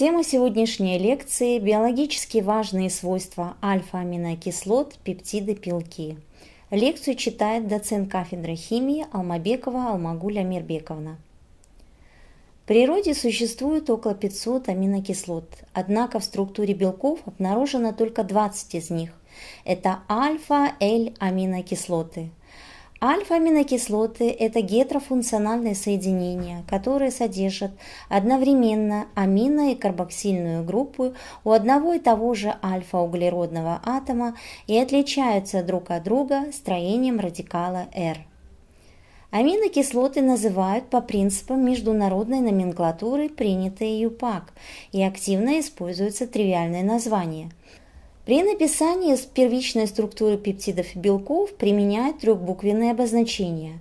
Тема сегодняшней лекции – биологически важные свойства альфа-аминокислот, пептиды, пилки. Лекцию читает доцент кафедры химии Алмабекова Алмагуля Мирбековна. В природе существует около 500 аминокислот, однако в структуре белков обнаружено только 20 из них. Это альфа эль аминокислоты – Альфа-аминокислоты – это гетерофункциональные соединения, которые содержат одновременно амино- и карбоксильную группы у одного и того же альфа-углеродного атома и отличаются друг от друга строением радикала R. Аминокислоты называют по принципам международной номенклатуры, принятой ЮПАК, и активно используются тривиальные названия. При написании первичной структуры пептидов и белков применяют трехбуквенные обозначения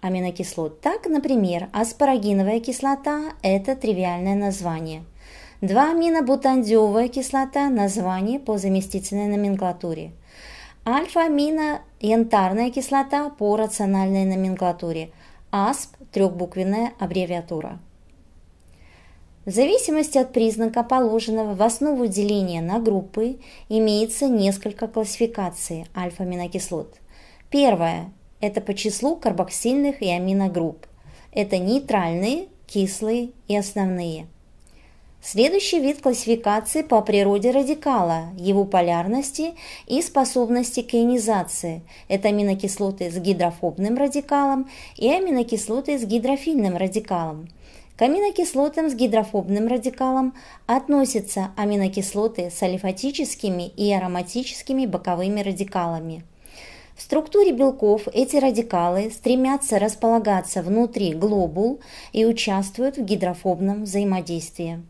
аминокислот. Так, например, аспарагиновая кислота – это тривиальное название. 2-аминобутандиовая кислота – название по заместительной номенклатуре. альфа янтарная кислота по рациональной номенклатуре. АСП – трехбуквенная аббревиатура. В зависимости от признака, положенного в основу деления на группы, имеется несколько классификаций альфа-аминокислот. Первое – это по числу карбоксильных и аминогрупп. Это нейтральные, кислые и основные. Следующий вид классификации по природе радикала, его полярности и способности к ионизации – это аминокислоты с гидрофобным радикалом и аминокислоты с гидрофильным радикалом – аминокислотам с гидрофобным радикалом относятся аминокислоты с алифатическими и ароматическими боковыми радикалами. В структуре белков эти радикалы стремятся располагаться внутри глобул и участвуют в гидрофобном взаимодействии.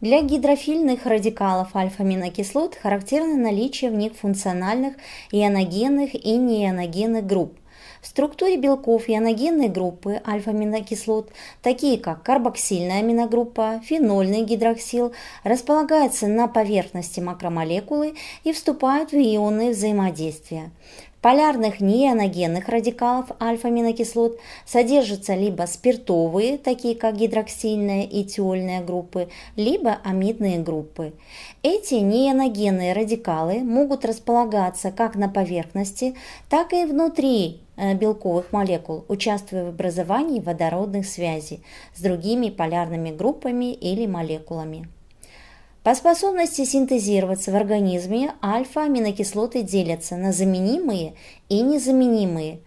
Для гидрофильных радикалов альфа-аминокислот характерно наличие в них функциональных ионогенных и неионогенных групп, в структуре белков и аногенной группы альфа-аминокислот, такие как карбоксильная аминогруппа, фенольный гидроксил, располагаются на поверхности макромолекулы и вступают в ионные взаимодействия полярных неаногенных радикалов альфа-аминокислот содержатся либо спиртовые, такие как гидроксильная и тиольная группы, либо амидные группы. Эти неаногенные радикалы могут располагаться как на поверхности, так и внутри э, белковых молекул, участвуя в образовании водородных связей с другими полярными группами или молекулами. По способности синтезироваться в организме альфа-аминокислоты делятся на заменимые и незаменимые.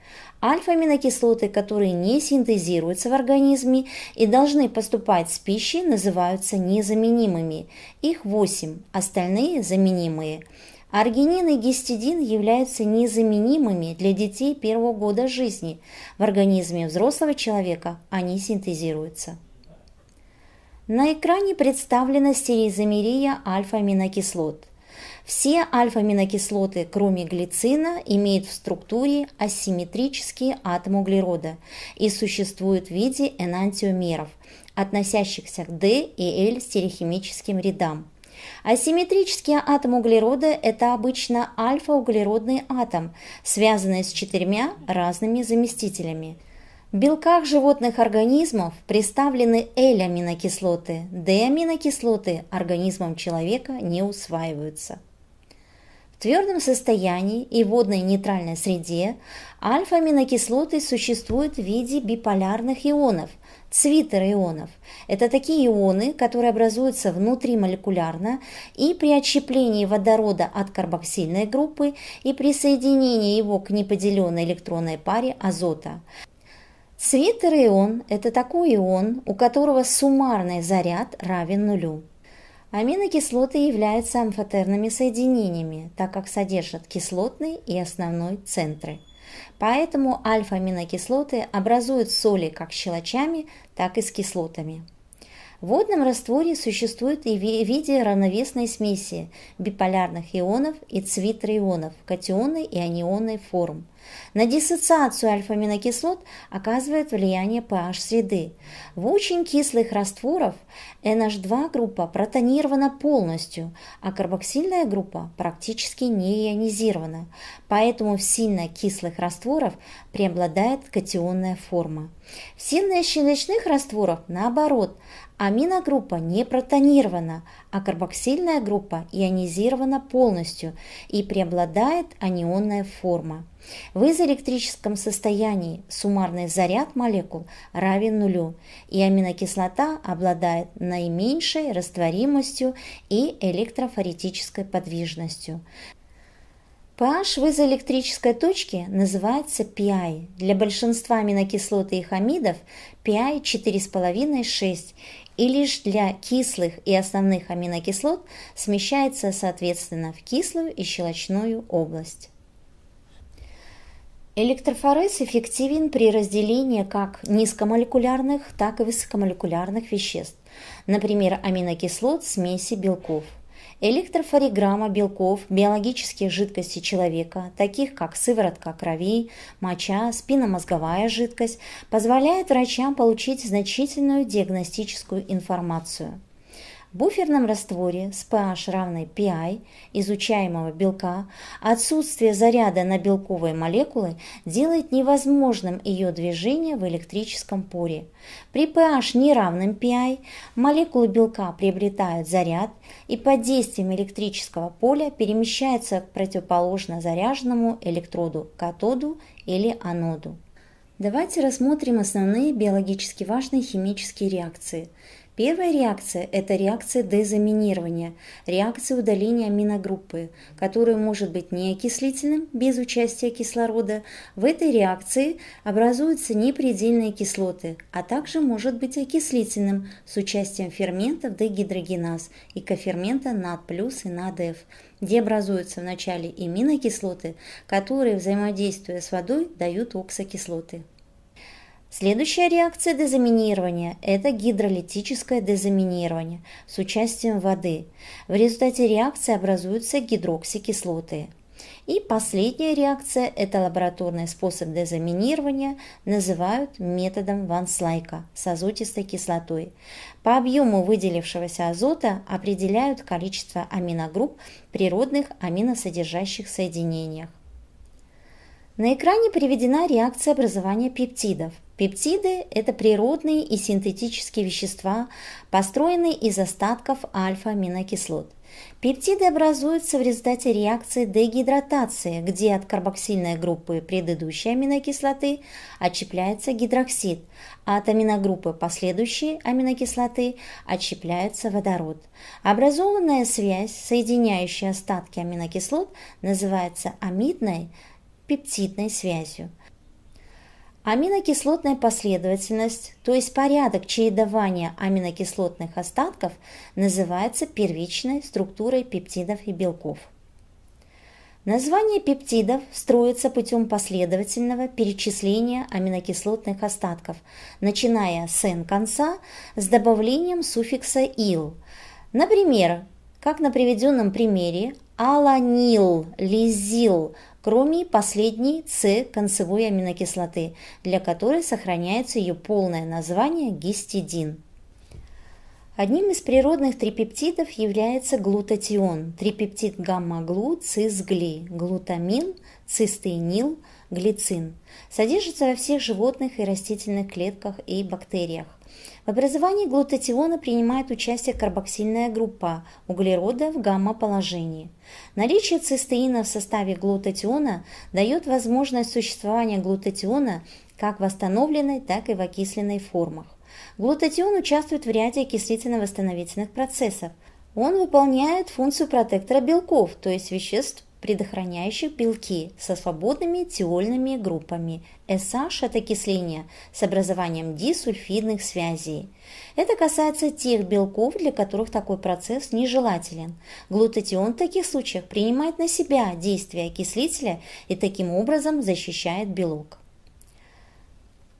Альфа-аминокислоты, которые не синтезируются в организме и должны поступать с пищей, называются незаменимыми. Их 8, остальные – заменимые. Аргинин и гистидин являются незаменимыми для детей первого года жизни. В организме взрослого человека они синтезируются. На экране представлена стереизомерия альфа-аминокислот. Все альфа-аминокислоты, кроме глицина, имеют в структуре асимметрические атомы углерода и существуют в виде энантиомеров, относящихся к D и L стереохимическим рядам. Асимметрический атом углерода – это обычно альфа-углеродный атом, связанный с четырьмя разными заместителями – в белках животных организмов представлены L-аминокислоты, D-аминокислоты организмом человека не усваиваются. В твердом состоянии и водной нейтральной среде альфа-аминокислоты существуют в виде биполярных ионов, цвитер-ионов. Это такие ионы, которые образуются внутримолекулярно и при отщеплении водорода от карбоксильной группы и при соединении его к неподеленной электронной паре азота – Свитер-ион – это такой ион, у которого суммарный заряд равен нулю. Аминокислоты являются амфотерными соединениями, так как содержат кислотный и основной центры. Поэтому альфа-аминокислоты образуют соли как с щелочами, так и с кислотами. В водном растворе существует и в виде равновесной смеси биполярных ионов и цвитрионов, катионной и анионной форм. На диссоциацию альфа-аминокислот оказывает влияние pH-среды. В очень кислых растворах NH2 группа протонирована полностью, а карбоксильная группа практически не ионизирована, поэтому в сильно кислых растворах преобладает катионная форма. В сильно-щелочных растворах наоборот – Аминогруппа не протонирована, а карбоксильная группа ионизирована полностью и преобладает анионная форма. В изоэлектрическом состоянии суммарный заряд молекул равен нулю, и аминокислота обладает наименьшей растворимостью и электрофоретической подвижностью. PH в изоэлектрической точке называется PI. Для большинства аминокислот и их амидов PI 4,5-6 и лишь для кислых и основных аминокислот смещается соответственно в кислую и щелочную область. Электрофорез эффективен при разделении как низкомолекулярных, так и высокомолекулярных веществ, например, аминокислот, смеси белков – электрофореграмма белков биологических жидкостей человека, таких как сыворотка крови, моча, спинномозговая жидкость, позволяет врачам получить значительную диагностическую информацию. В буферном растворе с pH равной PI изучаемого белка отсутствие заряда на белковой молекулы делает невозможным ее движение в электрическом поре. При pH неравном PI молекулы белка приобретают заряд и под действием электрического поля перемещаются к противоположно заряженному электроду – катоду или аноду. Давайте рассмотрим основные биологически важные химические реакции – Первая реакция – это реакция дезаминирования, реакция удаления аминогруппы, которая может быть неокислительным без участия кислорода. В этой реакции образуются непредельные кислоты, а также может быть окислительным с участием ферментов дегидрогеназ и кофермента НАД+, и НАДФ, где образуются вначале аминокислоты, которые, взаимодействуя с водой, дают оксокислоты. Следующая реакция дезаминирования – это гидролитическое дезаминирование с участием воды. В результате реакции образуются гидроксикислоты. И последняя реакция – это лабораторный способ дезаминирования, называют методом ванслайка с азотистой кислотой. По объему выделившегося азота определяют количество аминогрупп природных аминосодержащих соединениях. На экране приведена реакция образования пептидов – Пептиды – это природные и синтетические вещества, построенные из остатков альфа-аминокислот. Пептиды образуются в результате реакции дегидратации, где от карбоксильной группы предыдущей аминокислоты отщепляется гидроксид, а от аминогруппы последующей аминокислоты отщепляется водород. Образованная связь, соединяющая остатки аминокислот, называется амидной пептидной связью – Аминокислотная последовательность, то есть порядок чередования аминокислотных остатков, называется первичной структурой пептидов и белков. Название пептидов строится путем последовательного перечисления аминокислотных остатков, начиная с N конца с добавлением суффикса «ил». Например, как на приведенном примере, аланил, лизил кроме последней С-концевой аминокислоты, для которой сохраняется ее полное название гистидин. Одним из природных трипептидов является глутатион, трипептид гамма-глу, цис глутамин, цистеинил, глицин. Содержится во всех животных и растительных клетках и бактериях. В образовании глутатиона принимает участие карбоксильная группа углерода в гамма-положении. Наличие цистеина в составе глутатиона дает возможность существования глутатиона как в восстановленной, так и в окисленной формах. Глутатион участвует в ряде окислительно-восстановительных процессов. Он выполняет функцию протектора белков, то есть веществ, предохраняющих белки со свободными тиольными группами SH от окисления с образованием дисульфидных связей. Это касается тех белков, для которых такой процесс нежелателен. Глутатион в таких случаях принимает на себя действие окислителя и таким образом защищает белок.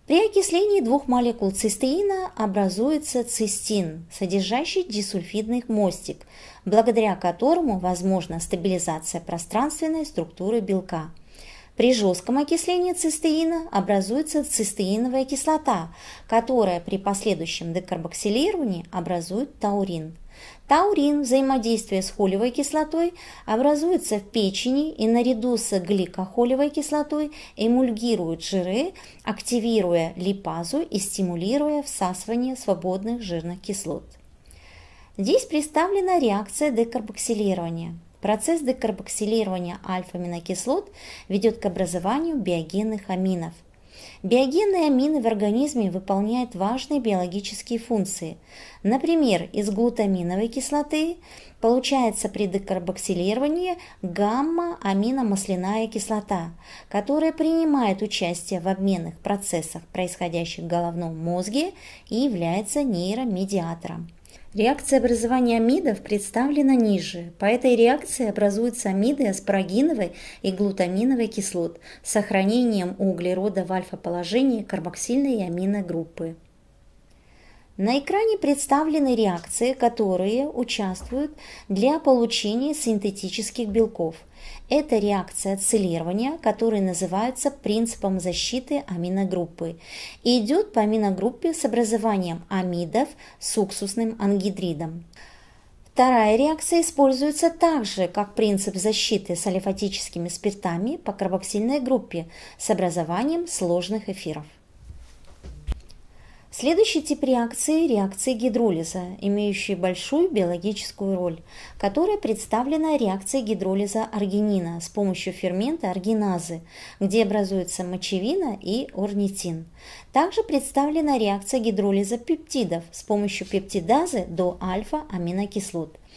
При окислении двух молекул цистеина образуется цистин, содержащий дисульфидный мостик, благодаря которому возможна стабилизация пространственной структуры белка. При жестком окислении цистеина образуется цистеиновая кислота, которая при последующем декарбоксилировании образует таурин. Таурин, взаимодействие с холевой кислотой, образуется в печени и наряду с гликохолевой кислотой эмульгирует жиры, активируя липазу и стимулируя всасывание свободных жирных кислот. Здесь представлена реакция декарбоксилирования. Процесс декарбоксилирования альфа-аминокислот ведет к образованию биогенных аминов – Биогенные амины в организме выполняют важные биологические функции. Например, из глутаминовой кислоты получается при декарбоксилировании гамма-аминомасляная кислота, которая принимает участие в обменных процессах, происходящих в головном мозге и является нейромедиатором. Реакция образования амидов представлена ниже. По этой реакции образуются амиды аспарагиновой и глутаминовой кислот с сохранением углерода в альфа-положении карбоксильной аминогруппы. На экране представлены реакции, которые участвуют для получения синтетических белков. Это реакция целирования, которая называется принципом защиты аминогруппы и идет по аминогруппе с образованием амидов с уксусным ангидридом. Вторая реакция используется также как принцип защиты с алифатическими спиртами по карбоксильной группе с образованием сложных эфиров. Следующий тип реакции – реакции гидролиза, имеющие большую биологическую роль, которая представлена реакцией гидролиза аргинина с помощью фермента аргиназы, где образуется мочевина и орнитин. Также представлена реакция гидролиза пептидов с помощью пептидазы до альфа-аминокислот –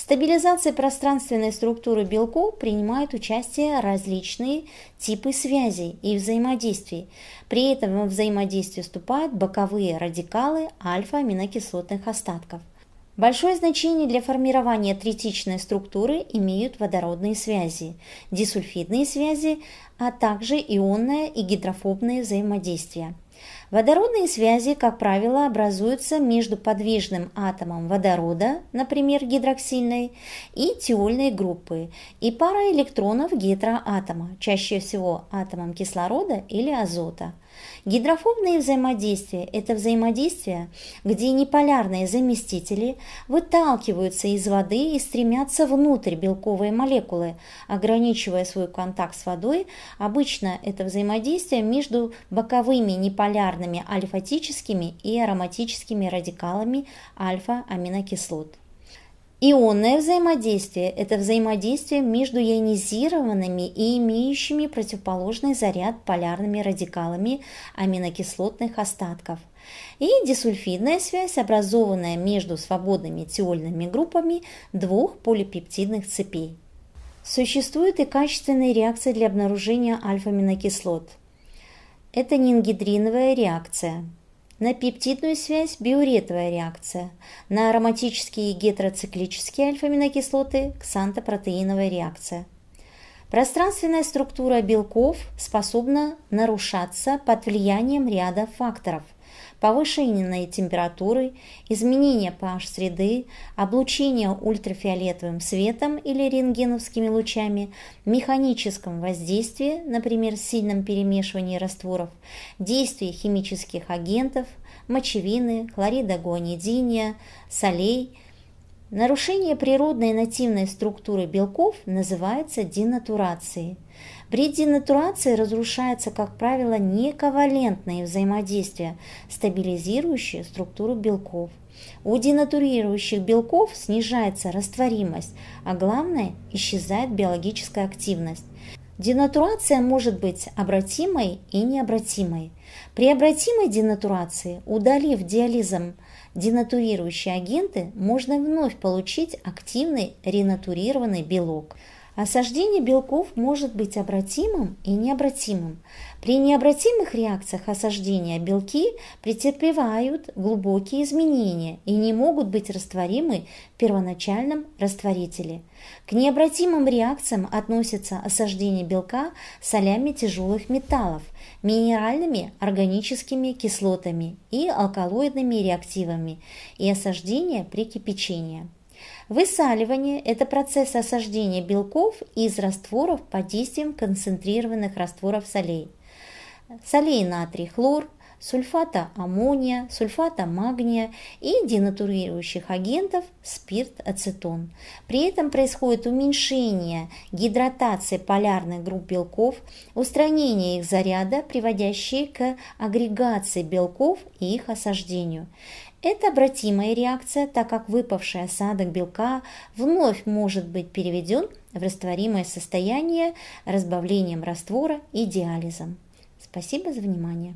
в стабилизации пространственной структуры белков принимают участие различные типы связей и взаимодействий. При этом во взаимодействие вступают боковые радикалы альфа-аминокислотных остатков. Большое значение для формирования третичной структуры имеют водородные связи, дисульфидные связи, а также ионное и гидрофобное взаимодействие. Водородные связи, как правило, образуются между подвижным атомом водорода, например, гидроксильной, и тиольной группы, и парой электронов гетероатома, чаще всего атомом кислорода или азота – Гидрофобные взаимодействия – это взаимодействия, где неполярные заместители выталкиваются из воды и стремятся внутрь белковые молекулы, ограничивая свой контакт с водой. Обычно это взаимодействие между боковыми неполярными альфатическими и ароматическими радикалами альфа-аминокислот. Ионное взаимодействие – это взаимодействие между ионизированными и имеющими противоположный заряд полярными радикалами аминокислотных остатков. И дисульфидная связь, образованная между свободными тиольными группами двух полипептидных цепей. Существуют и качественные реакции для обнаружения альфа-аминокислот. Это нингидриновая реакция – на пептидную связь биуретовая реакция, на ароматические и гетероциклические альфа-аминокислоты ксантопротеиновая реакция. Пространственная структура белков способна нарушаться под влиянием ряда факторов – повышенной температурой, изменение pH среды, облучение ультрафиолетовым светом или рентгеновскими лучами, механическом воздействии, например, сильном перемешивании растворов, действии химических агентов, мочевины, хлорида гуанидиния, солей. Нарушение природной нативной структуры белков называется денатурацией. При денатурации разрушается, как правило, нековалентное взаимодействие, стабилизирующее структуру белков. У денатурирующих белков снижается растворимость, а главное – исчезает биологическая активность. Денатурация может быть обратимой и необратимой. При обратимой денатурации, удалив диализом денатурирующие агенты, можно вновь получить активный ренатурированный белок – Осаждение белков может быть обратимым и необратимым. При необратимых реакциях осаждения белки претерпевают глубокие изменения и не могут быть растворимы в первоначальном растворителе. К необратимым реакциям относятся осаждение белка солями тяжелых металлов, минеральными органическими кислотами и алкалоидными реактивами и осаждение при кипячении. Высаливание – это процесс осаждения белков из растворов под действием концентрированных растворов солей. Солей натрий хлор, сульфата аммония, сульфата магния и денатурирующих агентов спирт, ацетон. При этом происходит уменьшение гидратации полярных групп белков, устранение их заряда, приводящее к агрегации белков и их осаждению. Это обратимая реакция, так как выпавший осадок белка вновь может быть переведен в растворимое состояние разбавлением раствора и диализом. Спасибо за внимание.